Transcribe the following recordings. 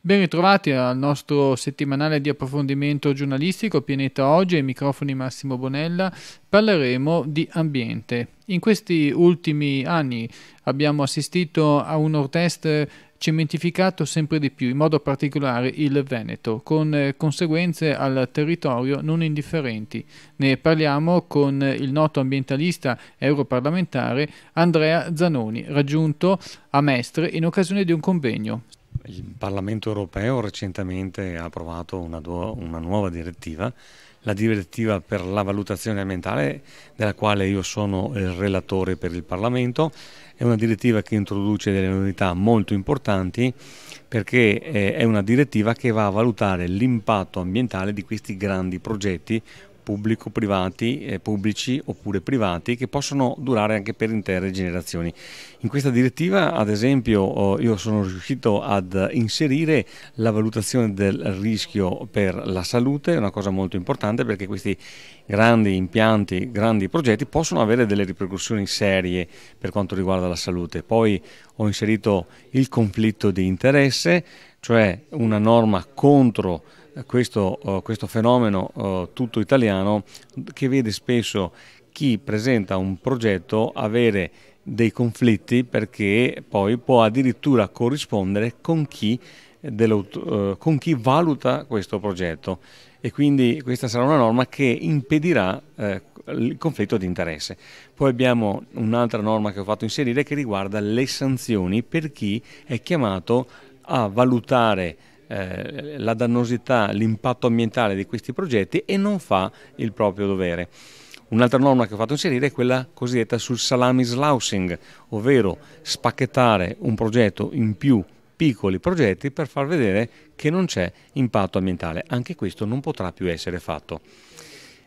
Ben ritrovati al nostro settimanale di approfondimento giornalistico Pianeta Oggi, ai microfoni Massimo Bonella, parleremo di ambiente. In questi ultimi anni abbiamo assistito a un nord-est cementificato sempre di più, in modo particolare il Veneto, con conseguenze al territorio non indifferenti. Ne parliamo con il noto ambientalista europarlamentare Andrea Zanoni, raggiunto a Mestre in occasione di un convegno. Il Parlamento europeo recentemente ha approvato una, una nuova direttiva la direttiva per la valutazione ambientale della quale io sono il relatore per il Parlamento. È una direttiva che introduce delle novità molto importanti perché eh, è una direttiva che va a valutare l'impatto ambientale di questi grandi progetti pubblico-privati, eh, pubblici oppure privati, che possono durare anche per intere generazioni. In questa direttiva, ad esempio, oh, io sono riuscito ad inserire la valutazione del rischio per la salute, una cosa molto importante perché questi grandi impianti, grandi progetti possono avere delle ripercussioni serie per quanto riguarda la salute. Poi ho inserito il conflitto di interesse, cioè una norma contro questo, eh, questo fenomeno eh, tutto italiano che vede spesso chi presenta un progetto avere dei conflitti perché poi può addirittura corrispondere con chi, eh, con chi valuta questo progetto e quindi questa sarà una norma che impedirà il conflitto di interesse. Poi abbiamo un'altra norma che ho fatto inserire che riguarda le sanzioni per chi è chiamato a valutare eh, la dannosità, l'impatto ambientale di questi progetti e non fa il proprio dovere. Un'altra norma che ho fatto inserire è quella cosiddetta sul salami slousing, ovvero spacchettare un progetto in più piccoli progetti per far vedere che non c'è impatto ambientale. Anche questo non potrà più essere fatto.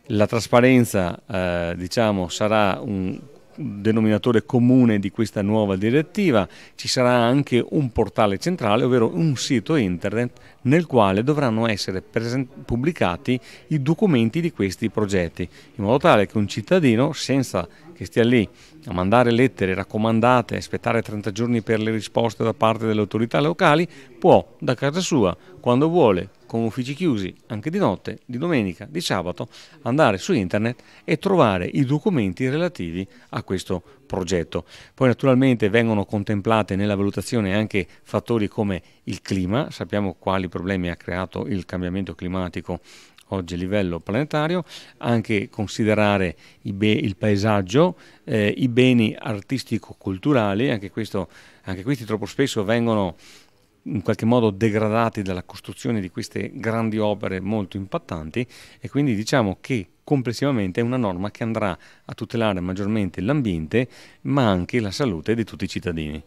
La trasparenza eh, diciamo, sarà un denominatore comune di questa nuova direttiva ci sarà anche un portale centrale, ovvero un sito internet nel quale dovranno essere pubblicati i documenti di questi progetti, in modo tale che un cittadino, senza che stia lì a mandare lettere raccomandate, aspettare 30 giorni per le risposte da parte delle autorità locali, può da casa sua, quando vuole, con uffici chiusi, anche di notte, di domenica, di sabato, andare su internet e trovare i documenti relativi a questo progetto. Poi naturalmente vengono contemplate nella valutazione anche fattori come il clima, sappiamo quali problemi ha creato il cambiamento climatico oggi a livello planetario, anche considerare il paesaggio, eh, i beni artistico-culturali, anche, anche questi troppo spesso vengono in qualche modo degradati dalla costruzione di queste grandi opere molto impattanti e quindi diciamo che complessivamente è una norma che andrà a tutelare maggiormente l'ambiente ma anche la salute di tutti i cittadini.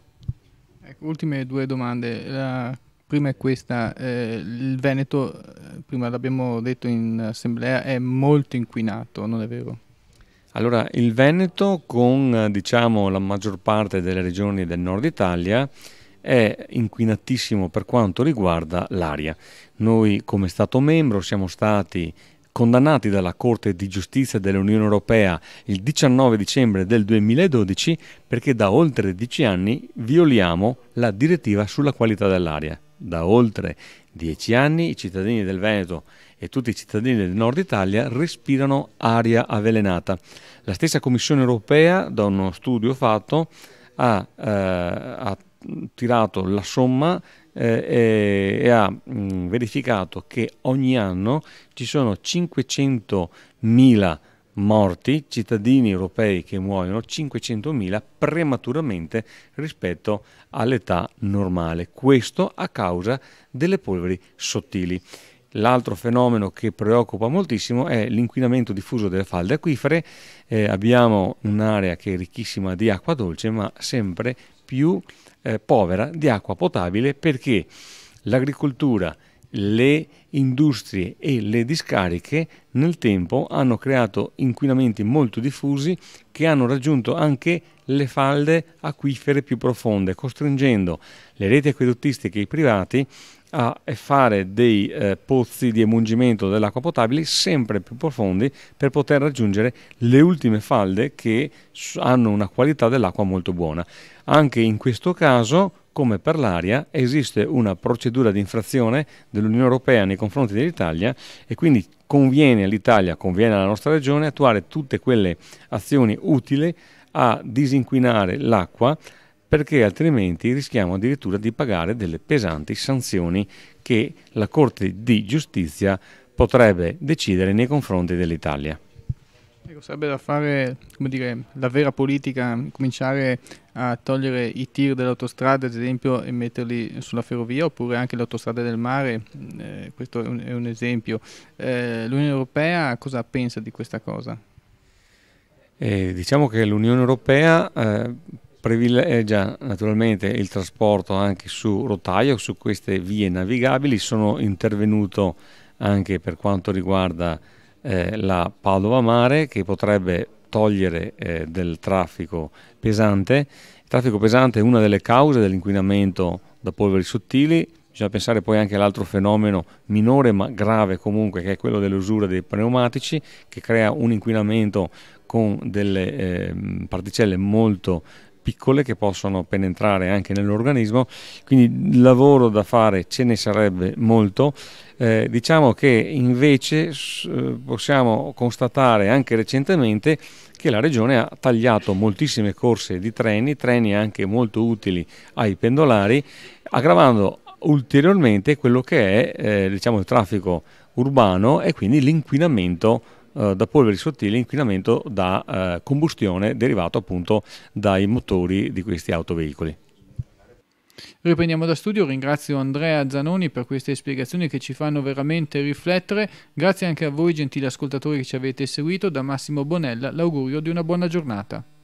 Ecco, ultime due domande. La prima è questa, eh, il Veneto, eh, prima l'abbiamo detto in assemblea, è molto inquinato, non è vero? Allora, il Veneto con eh, diciamo, la maggior parte delle regioni del nord Italia è inquinatissimo per quanto riguarda l'aria. Noi come Stato membro siamo stati condannati dalla Corte di Giustizia dell'Unione Europea il 19 dicembre del 2012 perché da oltre 10 anni violiamo la direttiva sulla qualità dell'aria. Da oltre 10 anni i cittadini del Veneto e tutti i cittadini del nord Italia respirano aria avvelenata. La stessa Commissione europea, da uno studio fatto, ha, eh, ha tirato la somma eh, e, e, ha mh, mm, verificato che ogni anno ci sono 500.000 morti, cittadini europei che muoiono 500.000 prematuramente rispetto all'età normale. Questo a causa delle polveri sottili. L'altro fenomeno che preoccupa moltissimo è l'inquinamento diffuso delle falde acquifere. Eh, abbiamo un'area che è ricchissima di acqua dolce, ma sempre più eh, povera di acqua potabile perché l'agricoltura, le industrie e le discariche nel tempo hanno creato inquinamenti molto diffusi che hanno raggiunto anche le falde acquifere più profonde, costringendo le reti acquedottistiche e i privati a fare dei eh, pozzi di emungimento dell'acqua potabile sempre più profondi per poter raggiungere le ultime falde che hanno una qualità dell'acqua molto buona. Anche in questo caso come per l'aria esiste una procedura di infrazione dell'Unione Europea nei confronti dell'Italia e quindi conviene all'Italia, conviene alla nostra regione attuare tutte quelle azioni utili a disinquinare l'acqua perché altrimenti rischiamo addirittura di pagare delle pesanti sanzioni che la Corte di Giustizia potrebbe decidere nei confronti dell'Italia. Ecco, sarebbe da fare dire, la vera politica, cominciare a togliere i tir dell'autostrada ad esempio e metterli sulla ferrovia oppure anche le autostrade del mare, eh, questo è un, è un esempio. Eh, L'Unione Europea cosa pensa di questa cosa? Eh, diciamo che l'Unione Europea eh, privilegia naturalmente il trasporto anche su rotaio, su queste vie navigabili. Sono intervenuto anche per quanto riguarda eh, la Padova Mare che potrebbe togliere eh, del traffico pesante. Il traffico pesante è una delle cause dell'inquinamento da polveri sottili. Bisogna pensare poi anche all'altro fenomeno minore ma grave comunque che è quello dell'usura dei pneumatici che crea un inquinamento con delle eh, particelle molto piccole che possono penetrare anche nell'organismo, quindi lavoro da fare ce ne sarebbe molto. Eh, diciamo che invece eh, possiamo constatare anche recentemente che la regione ha tagliato moltissime corse di treni, treni anche molto utili ai pendolari, aggravando ulteriormente quello che è eh, diciamo, il traffico urbano e quindi l'inquinamento eh, da polveri sottili inquinamento da eh, combustione derivato appunto dai motori di questi autoveicoli. Riprendiamo da studio, ringrazio Andrea Zanoni per queste spiegazioni che ci fanno veramente riflettere, grazie anche a voi gentili ascoltatori che ci avete seguito, da Massimo Bonella l'augurio di una buona giornata.